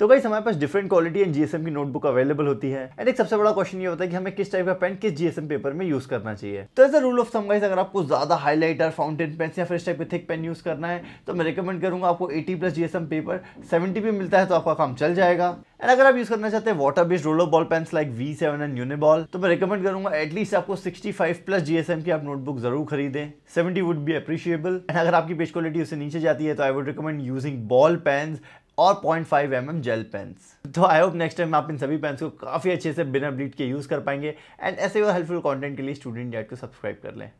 तो कई हमारे पास डिफरेंट क्वालिटी एंड जीएसएम की नोटबुक अवेलेबल होती है एंड एक सबसे बड़ा क्वेश्चन ये होता है कि हमें किस टाइप का पेन किस जीएसएम पेपर में यूज करना चाहिए तो as a rule of thumb guys अगर आपको ज्यादा हाईलाइटर फाउंटेन पेन या फिर इस टाइप के थिक पेन यूज करना है तो मैं रिकमेंड करूंगा आपको eighty plus GSM paper seventy भी मिलता है तो आपका काम चल जाएगा एंड अगर आप यूज करना चाहते हैं water based roller ball pens like V seven and Uniball तो मैं रिकमेंड करूंगा एटलीस्ट आपको 65 प्लस जीएसएम की आप नोटबुक जरूर खरीदें 70 वुड बी अप्रिशिएबल एंड अगर आपकी पेज क्वालिटी उससे नीचे जाती है तो I would recommend using ball pens और 0.5 फाइव mm जेल पेन्स तो आई होप नेक्स्ट टाइम आप इन सभी पेन्स को काफ़ी अच्छे से बिना ब्लीड के यूज़ कर पाएंगे एंड ऐसे और हेल्पफुल कंटेंट के लिए स्टूडेंट डेट को सब्सक्राइब कर लें